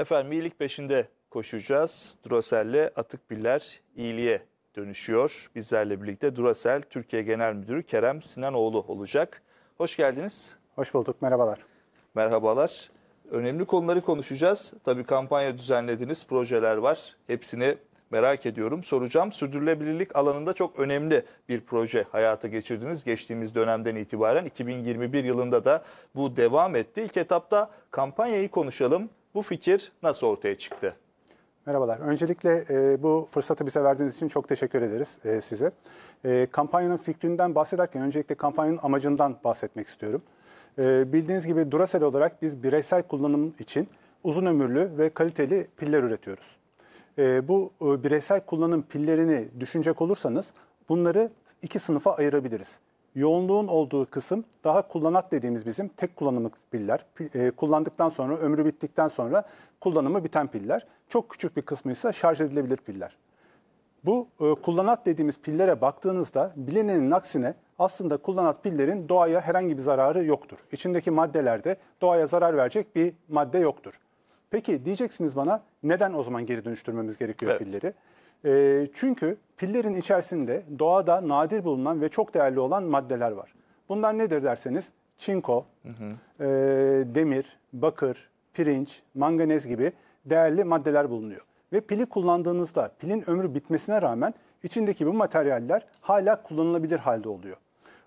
Efendim iyilik peşinde koşacağız. Duracell'le atık biller iyiliğe dönüşüyor. Bizlerle birlikte Duracell Türkiye Genel Müdürü Kerem Sinanoğlu olacak. Hoş geldiniz. Hoş bulduk. Merhabalar. Merhabalar. Önemli konuları konuşacağız. Tabii kampanya düzenlediniz, projeler var. Hepsini merak ediyorum. Soracağım. Sürdürülebilirlik alanında çok önemli bir proje hayata geçirdiniz. Geçtiğimiz dönemden itibaren 2021 yılında da bu devam etti. İlk etapta kampanyayı konuşalım. Bu fikir nasıl ortaya çıktı? Merhabalar. Öncelikle e, bu fırsatı bize verdiğiniz için çok teşekkür ederiz e, size. E, kampanyanın fikrinden bahsederken öncelikle kampanyanın amacından bahsetmek istiyorum. E, bildiğiniz gibi Duracell olarak biz bireysel kullanım için uzun ömürlü ve kaliteli piller üretiyoruz. E, bu e, bireysel kullanım pillerini düşünecek olursanız bunları iki sınıfa ayırabiliriz. Yoğunluğun olduğu kısım daha kullanat dediğimiz bizim tek kullanımlık piller. E, kullandıktan sonra, ömrü bittikten sonra kullanımı biten piller. Çok küçük bir kısmı ise şarj edilebilir piller. Bu e, kullanat dediğimiz pillere baktığınızda bilinenin aksine aslında kullanat pillerin doğaya herhangi bir zararı yoktur. İçindeki maddelerde doğaya zarar verecek bir madde yoktur. Peki diyeceksiniz bana neden o zaman geri dönüştürmemiz gerekiyor evet. pilleri? E, çünkü pillerin içerisinde doğada nadir bulunan ve çok değerli olan maddeler var. Bunlar nedir derseniz çinko, hı hı. E, demir, bakır, pirinç, manganez gibi değerli maddeler bulunuyor. Ve pili kullandığınızda pilin ömrü bitmesine rağmen içindeki bu materyaller hala kullanılabilir halde oluyor.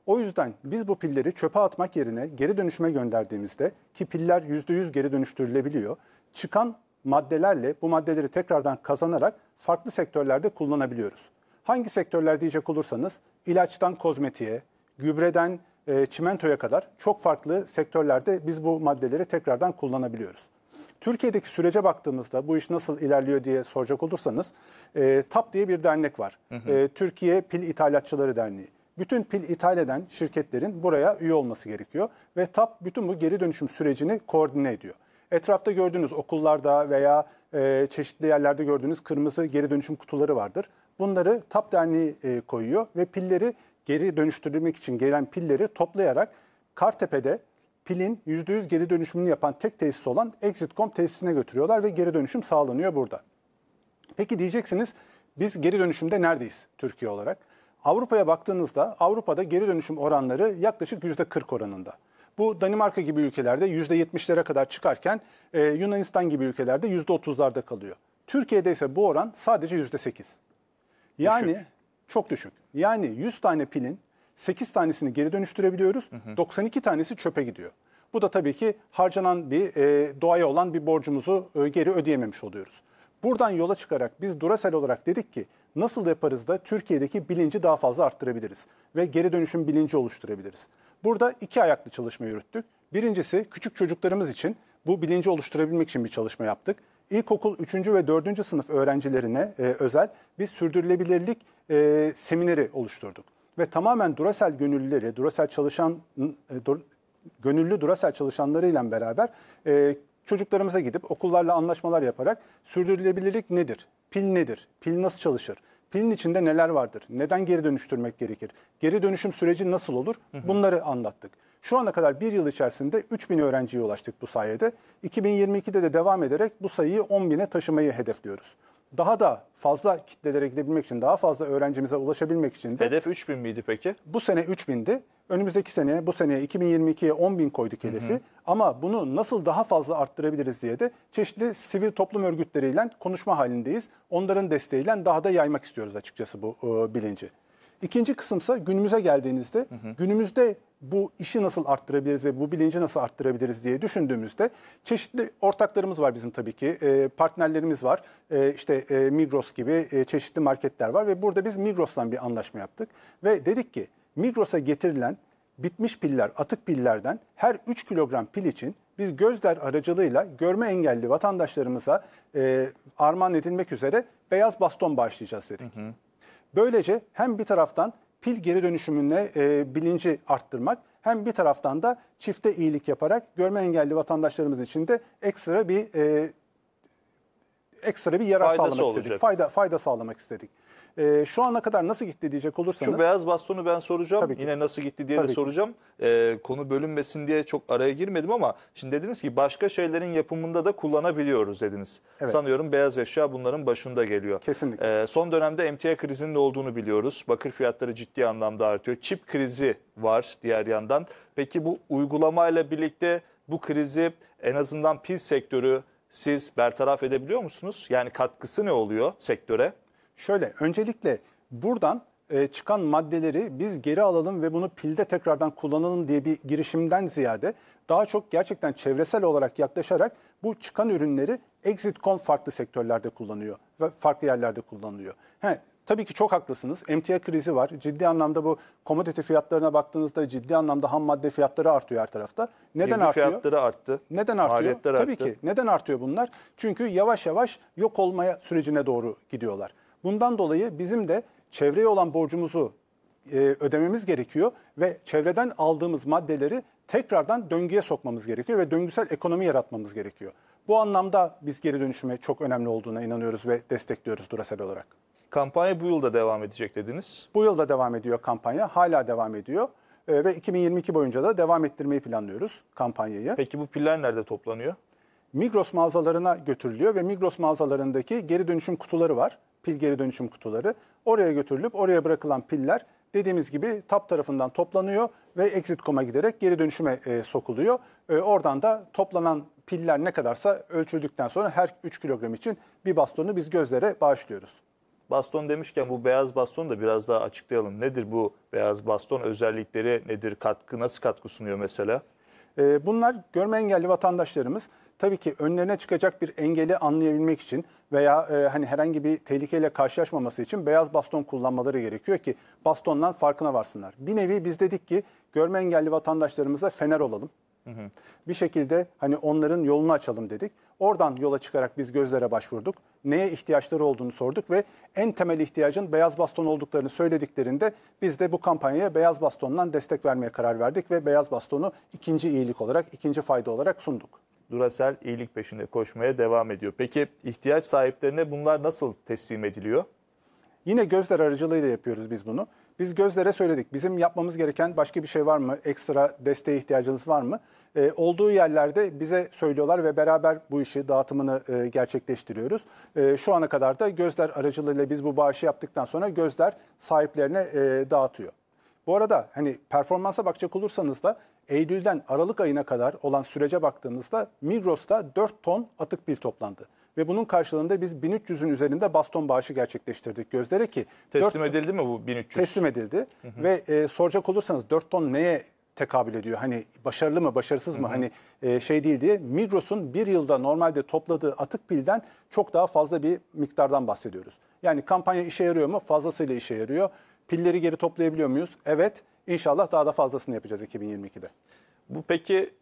O yüzden biz bu pilleri çöpe atmak yerine geri dönüşüme gönderdiğimizde ki piller %100 geri dönüştürülebiliyor. Çıkan maddelerle bu maddeleri tekrardan kazanarak farklı sektörlerde kullanabiliyoruz. Hangi sektörler diyecek olursanız ilaçtan kozmetiğe, gübreden e, çimentoya kadar çok farklı sektörlerde biz bu maddeleri tekrardan kullanabiliyoruz. Türkiye'deki sürece baktığımızda bu iş nasıl ilerliyor diye soracak olursanız e, TAP diye bir dernek var. Hı hı. E, Türkiye Pil İthalatçıları Derneği. Bütün pil ithal eden şirketlerin buraya üye olması gerekiyor ve TAP bütün bu geri dönüşüm sürecini koordine ediyor. Etrafta gördüğünüz okullarda veya e, çeşitli yerlerde gördüğünüz kırmızı geri dönüşüm kutuları vardır. Bunları TAP Derneği e, koyuyor ve pilleri geri dönüştürmek için gelen pilleri toplayarak Kartepe'de pilin %100 geri dönüşümünü yapan tek tesis olan Exit.com tesisine götürüyorlar ve geri dönüşüm sağlanıyor burada. Peki diyeceksiniz biz geri dönüşümde neredeyiz Türkiye olarak? Avrupa'ya baktığınızda Avrupa'da geri dönüşüm oranları yaklaşık %40 oranında. Bu Danimarka gibi ülkelerde %70'lere kadar çıkarken e, Yunanistan gibi ülkelerde %30'larda kalıyor. Türkiye'de ise bu oran sadece %8. Yani düşük. çok düşük. Yani 100 tane pilin 8 tanesini geri dönüştürebiliyoruz. Hı hı. 92 tanesi çöpe gidiyor. Bu da tabii ki harcanan bir e, doğaya olan bir borcumuzu e, geri ödeyememiş oluyoruz. Buradan yola çıkarak biz Durasel olarak dedik ki nasıl yaparız da Türkiye'deki bilinci daha fazla arttırabiliriz ve geri dönüşüm bilinci oluşturabiliriz. Burada iki ayaklı çalışma yürüttük. Birincisi küçük çocuklarımız için bu bilinci oluşturabilmek için bir çalışma yaptık. İlkokul 3. ve 4. sınıf öğrencilerine e, özel bir sürdürülebilirlik e, semineri oluşturduk. Ve tamamen Durasel gönüllüleri, Durasel çalışan e, dur, gönüllü Durasel çalışanlarıyla beraber e, çocuklarımıza gidip okullarla anlaşmalar yaparak sürdürülebilirlik nedir? Pil nedir? Pil nasıl çalışır? Pilin içinde neler vardır? Neden geri dönüştürmek gerekir? Geri dönüşüm süreci nasıl olur? Bunları anlattık. Şu ana kadar bir yıl içerisinde 3 bin öğrenciye ulaştık bu sayede. 2022'de de devam ederek bu sayıyı 10 bine taşımayı hedefliyoruz daha da fazla kitlelere gidebilmek için, daha fazla öğrencimize ulaşabilmek için de... Hedef 3000 miydi peki? Bu sene 3000'di. Önümüzdeki sene, bu seneye 2022'ye 10 bin koyduk hedefi. Hı hı. Ama bunu nasıl daha fazla arttırabiliriz diye de çeşitli sivil toplum örgütleriyle konuşma halindeyiz. Onların desteğiyle daha da yaymak istiyoruz açıkçası bu e, bilinci. İkinci kısımsa günümüze geldiğinizde hı hı. günümüzde bu işi nasıl arttırabiliriz ve bu bilinci nasıl arttırabiliriz diye düşündüğümüzde çeşitli ortaklarımız var bizim tabii ki. E, partnerlerimiz var. E, işte e, Migros gibi e, çeşitli marketler var ve burada biz Migros'tan bir anlaşma yaptık ve dedik ki Migros'a getirilen bitmiş piller, atık pillerden her 3 kilogram pil için biz gözler aracılığıyla görme engelli vatandaşlarımıza e, armağan edilmek üzere beyaz baston bağışlayacağız dedik. Hı hı. Böylece hem bir taraftan pil geri dönüşümüne e, bilinci arttırmak hem bir taraftan da çifte iyilik yaparak görme engelli vatandaşlarımız için de ekstra bir e, ekstra bir yarar faydası sağlamak olacak. istedik. Fayda fayda sağlamak istedik. E, şu ana kadar nasıl gitti diyecek olursanız. Şu beyaz bastonu ben soracağım. Tabii ki. Yine nasıl gitti diye Tabii de soracağım. E, konu bölünmesin diye çok araya girmedim ama şimdi dediniz ki başka şeylerin yapımında da kullanabiliyoruz dediniz. Evet. Sanıyorum beyaz eşya bunların başında geliyor. Kesinlikle. E, son dönemde emtia krizinin olduğunu biliyoruz. Bakır fiyatları ciddi anlamda artıyor. Çip krizi var diğer yandan. Peki bu uygulamayla birlikte bu krizi en azından pil sektörü siz bertaraf edebiliyor musunuz? Yani katkısı ne oluyor sektöre? Şöyle öncelikle buradan e, çıkan maddeleri biz geri alalım ve bunu pilde tekrardan kullanalım diye bir girişimden ziyade daha çok gerçekten çevresel olarak yaklaşarak bu çıkan ürünleri ExitCon farklı sektörlerde kullanıyor ve farklı yerlerde kullanılıyor. He, tabii ki çok haklısınız. Emtia krizi var. Ciddi anlamda bu komoditi fiyatlarına baktığınızda ciddi anlamda ham madde fiyatları artıyor her tarafta. Neden Girdi artıyor? fiyatları arttı. Neden artıyor? Maliyetler Tabii arttı. ki. Neden artıyor bunlar? Çünkü yavaş yavaş yok olmaya sürecine doğru gidiyorlar. Bundan dolayı bizim de çevreye olan borcumuzu e, ödememiz gerekiyor ve çevreden aldığımız maddeleri tekrardan döngüye sokmamız gerekiyor ve döngüsel ekonomi yaratmamız gerekiyor. Bu anlamda biz geri dönüşüme çok önemli olduğuna inanıyoruz ve destekliyoruz Durasel olarak. Kampanya bu yılda devam edecek dediniz. Bu yılda devam ediyor kampanya, hala devam ediyor e, ve 2022 boyunca da devam ettirmeyi planlıyoruz kampanyayı. Peki bu piller nerede toplanıyor? Migros mağazalarına götürülüyor ve Migros mağazalarındaki geri dönüşüm kutuları var pil geri dönüşüm kutuları. Oraya götürülüp oraya bırakılan piller dediğimiz gibi TAP tarafından toplanıyor ve ExitCom'a giderek geri dönüşüme e, sokuluyor. E, oradan da toplanan piller ne kadarsa ölçüldükten sonra her 3 kilogram için bir bastonu biz gözlere bağışlıyoruz. Baston demişken bu beyaz baston da biraz daha açıklayalım. Nedir bu beyaz baston? Özellikleri nedir? Katkı nasıl katkı sunuyor mesela? E, bunlar görme engelli vatandaşlarımız Tabii ki önlerine çıkacak bir engeli anlayabilmek için veya e, hani herhangi bir tehlikeyle karşılaşmaması için beyaz baston kullanmaları gerekiyor ki bastondan farkına varsınlar. Bir nevi biz dedik ki görme engelli vatandaşlarımıza fener olalım. Hı hı. Bir şekilde hani onların yolunu açalım dedik. Oradan yola çıkarak biz gözlere başvurduk. Neye ihtiyaçları olduğunu sorduk ve en temel ihtiyacın beyaz baston olduklarını söylediklerinde biz de bu kampanyaya beyaz bastondan destek vermeye karar verdik ve beyaz bastonu ikinci iyilik olarak, ikinci fayda olarak sunduk. Duracell iyilik peşinde koşmaya devam ediyor. Peki ihtiyaç sahiplerine bunlar nasıl teslim ediliyor? Yine gözler aracılığıyla yapıyoruz biz bunu. Biz gözlere söyledik. Bizim yapmamız gereken başka bir şey var mı? Ekstra desteğe ihtiyacınız var mı? E, olduğu yerlerde bize söylüyorlar ve beraber bu işi dağıtımını e, gerçekleştiriyoruz. E, şu ana kadar da gözler aracılığıyla biz bu bağışı yaptıktan sonra gözler sahiplerine e, dağıtıyor. Bu arada hani performansa bakacak olursanız da Eylül'den Aralık ayına kadar olan sürece baktığımızda Migros'ta 4 ton atık pil toplandı. Ve bunun karşılığında biz 1300'ün üzerinde baston bağışı gerçekleştirdik gözlere ki. Teslim 4, edildi mi bu 1300? Teslim edildi hı hı. ve e, soracak olursanız 4 ton neye tekabül ediyor? Hani başarılı mı başarısız mı hı hı. hani e, şey değil diye Migros'un bir yılda normalde topladığı atık pilden çok daha fazla bir miktardan bahsediyoruz. Yani kampanya işe yarıyor mu? Fazlasıyla işe yarıyor. Pilleri geri toplayabiliyor muyuz? Evet. İnşallah daha da fazlasını yapacağız 2022'de. Bu peki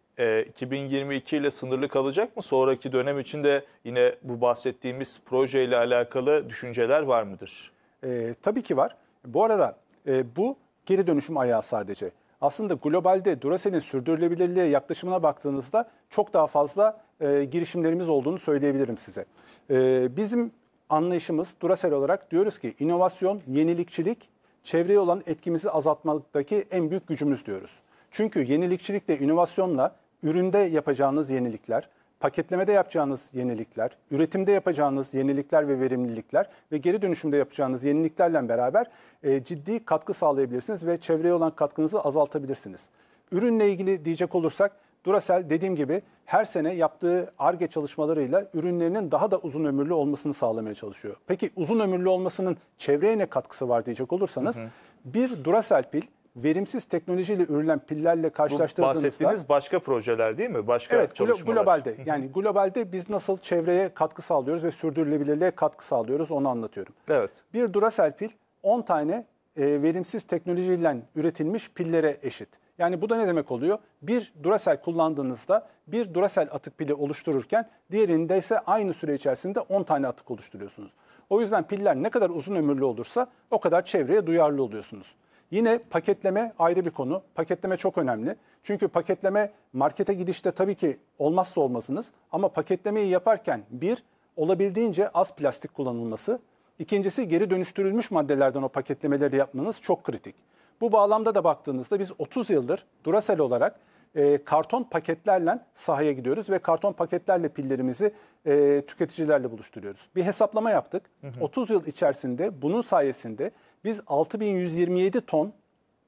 2022 e, ile sınırlı kalacak mı? Sonraki dönem için de yine bu bahsettiğimiz projeyle alakalı düşünceler var mıdır? E, tabii ki var. Bu arada e, bu geri dönüşüm ayağı sadece. Aslında globalde Duracell'in sürdürülebilirliğe yaklaşımına baktığınızda çok daha fazla e, girişimlerimiz olduğunu söyleyebilirim size. E, bizim anlayışımız Duracell olarak diyoruz ki inovasyon, yenilikçilik çevreye olan etkimizi azaltmaktaki en büyük gücümüz diyoruz. Çünkü yenilikçilikle, inovasyonla üründe yapacağınız yenilikler, paketlemede yapacağınız yenilikler, üretimde yapacağınız yenilikler ve verimlilikler ve geri dönüşümde yapacağınız yeniliklerle beraber e, ciddi katkı sağlayabilirsiniz ve çevreye olan katkınızı azaltabilirsiniz. Ürünle ilgili diyecek olursak Duracell dediğim gibi her sene yaptığı ARGE çalışmalarıyla ürünlerinin daha da uzun ömürlü olmasını sağlamaya çalışıyor. Peki uzun ömürlü olmasının çevreye ne katkısı var diyecek olursanız hı hı. bir Duracell pil verimsiz teknolojiyle ürülen pillerle karşılaştırdığınızda... Bu bahsettiğiniz başka projeler değil mi? Başka evet, çalışmalar. globalde. yani globalde biz nasıl çevreye katkı sağlıyoruz ve sürdürülebilirliğe katkı sağlıyoruz onu anlatıyorum. Evet. Bir Duracell pil 10 tane e, verimsiz teknolojiyle üretilmiş pillere eşit. Yani bu da ne demek oluyor? Bir Duracell kullandığınızda bir Duracell atık pili oluştururken diğerinde ise aynı süre içerisinde 10 tane atık oluşturuyorsunuz. O yüzden piller ne kadar uzun ömürlü olursa o kadar çevreye duyarlı oluyorsunuz. Yine paketleme ayrı bir konu. Paketleme çok önemli. Çünkü paketleme markete gidişte tabii ki olmazsa olmazınız ama paketlemeyi yaparken bir olabildiğince az plastik kullanılması, İkincisi geri dönüştürülmüş maddelerden o paketlemeleri yapmanız çok kritik. Bu bağlamda da baktığınızda biz 30 yıldır Duracell olarak e, karton paketlerle sahaya gidiyoruz ve karton paketlerle pillerimizi e, tüketicilerle buluşturuyoruz. Bir hesaplama yaptık. Hı hı. 30 yıl içerisinde bunun sayesinde biz 6127 ton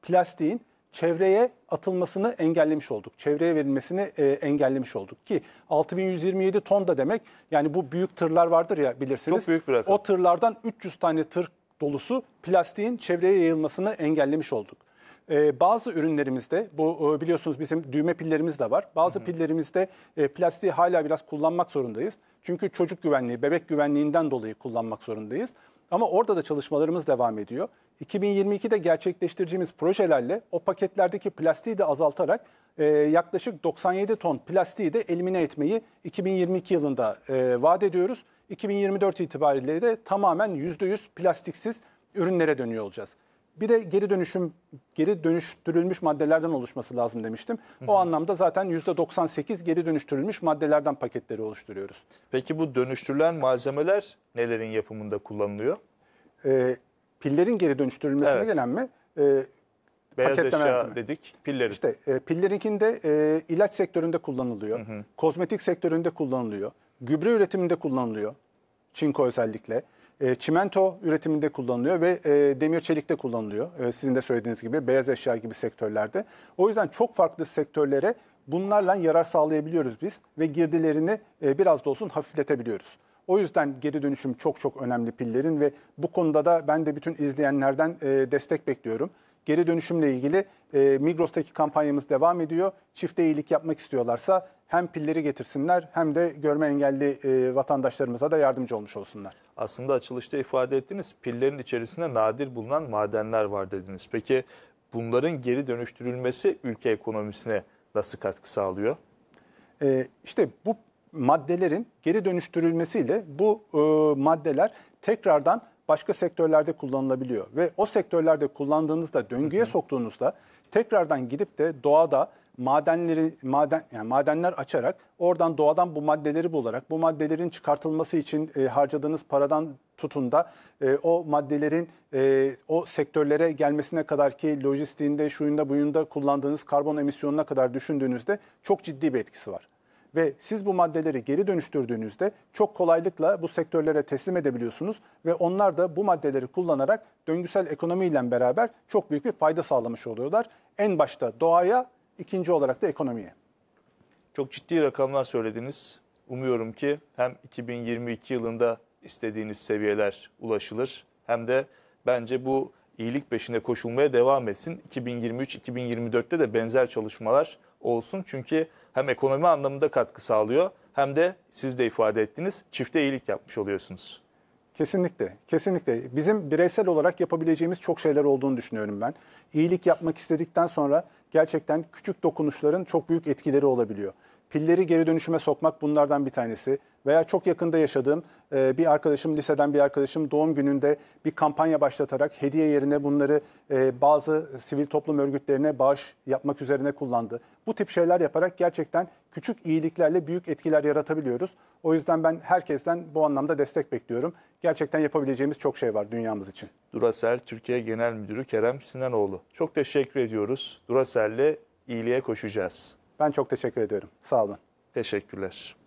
plastiğin çevreye atılmasını engellemiş olduk. Çevreye verilmesini e, engellemiş olduk ki 6127 ton da demek yani bu büyük tırlar vardır ya bilirsiniz. Çok büyük bir rakam. O tırlardan 300 tane tır dolusu plastiğin çevreye yayılmasını engellemiş olduk. Ee, bazı ürünlerimizde bu e, biliyorsunuz bizim düğme pillerimiz de var. Bazı hı hı. pillerimizde e, plastiği hala biraz kullanmak zorundayız. Çünkü çocuk güvenliği, bebek güvenliğinden dolayı kullanmak zorundayız. Ama orada da çalışmalarımız devam ediyor. 2022'de gerçekleştireceğimiz projelerle o paketlerdeki plastiği de azaltarak e, yaklaşık 97 ton plastiği de elimine etmeyi 2022 yılında e, vaat ediyoruz. 2024 itibariyle de tamamen %100 plastiksiz ürünlere dönüyor olacağız. Bir de geri dönüşüm geri dönüştürülmüş maddelerden oluşması lazım demiştim. O anlamda zaten %98 geri dönüştürülmüş maddelerden paketleri oluşturuyoruz. Peki bu dönüştürülen malzemeler nelerin yapımında kullanılıyor? Ee, Pillerin geri dönüştürülmesine Evet. gelen mi? E, Beyaz eşya dedik, pilleri. İşte e, pillerinkinde e, ilaç sektöründe kullanılıyor, kozmetik sektöründe kullanılıyor, gübre üretiminde kullanılıyor, çinko özellikle, e, çimento üretiminde kullanılıyor ve e, demir çelikte kullanılıyor. E, sizin de söylediğiniz gibi beyaz eşya gibi sektörlerde. O yüzden çok farklı sektörlere bunlarla yarar sağlayabiliyoruz biz ve girdilerini e, biraz da olsun hafifletebiliyoruz. O yüzden geri dönüşüm çok çok önemli pillerin ve bu konuda da ben de bütün izleyenlerden e, destek bekliyorum. Geri dönüşümle ilgili e, Migros'taki kampanyamız devam ediyor. Çifte iyilik yapmak istiyorlarsa hem pilleri getirsinler hem de görme engelli e, vatandaşlarımıza da yardımcı olmuş olsunlar. Aslında açılışta ifade ettiniz pillerin içerisinde nadir bulunan madenler var dediniz. Peki bunların geri dönüştürülmesi ülke ekonomisine nasıl katkı sağlıyor? E, işte bu maddelerin geri dönüştürülmesiyle bu e, maddeler tekrardan başka sektörlerde kullanılabiliyor. Ve o sektörlerde kullandığınızda, döngüye soktuğunuzda tekrardan gidip de doğada madenleri maden yani madenler açarak oradan doğadan bu maddeleri bularak bu maddelerin çıkartılması için e, harcadığınız paradan tutun da e, o maddelerin e, o sektörlere gelmesine kadar ki lojistiğinde şuyunda buyunda kullandığınız karbon emisyonuna kadar düşündüğünüzde çok ciddi bir etkisi var ve siz bu maddeleri geri dönüştürdüğünüzde çok kolaylıkla bu sektörlere teslim edebiliyorsunuz ve onlar da bu maddeleri kullanarak döngüsel ekonomiyle beraber çok büyük bir fayda sağlamış oluyorlar. En başta doğaya, ikinci olarak da ekonomiye. Çok ciddi rakamlar söylediniz. Umuyorum ki hem 2022 yılında istediğiniz seviyeler ulaşılır hem de bence bu iyilik peşinde koşulmaya devam etsin. 2023-2024'te de benzer çalışmalar olsun. Çünkü hem ekonomi anlamında katkı sağlıyor hem de siz de ifade ettiniz çifte iyilik yapmış oluyorsunuz. Kesinlikle, kesinlikle. Bizim bireysel olarak yapabileceğimiz çok şeyler olduğunu düşünüyorum ben. İyilik yapmak istedikten sonra gerçekten küçük dokunuşların çok büyük etkileri olabiliyor. Pilleri geri dönüşüme sokmak bunlardan bir tanesi. Veya çok yakında yaşadığım e, bir arkadaşım, liseden bir arkadaşım doğum gününde bir kampanya başlatarak hediye yerine bunları e, bazı sivil toplum örgütlerine bağış yapmak üzerine kullandı. Bu tip şeyler yaparak gerçekten küçük iyiliklerle büyük etkiler yaratabiliyoruz. O yüzden ben herkesten bu anlamda destek bekliyorum. Gerçekten yapabileceğimiz çok şey var dünyamız için. Durasel Türkiye Genel Müdürü Kerem Sinanoğlu. Çok teşekkür ediyoruz. Durasel'le iyiliğe koşacağız. Ben çok teşekkür ediyorum. Sağ olun. Teşekkürler.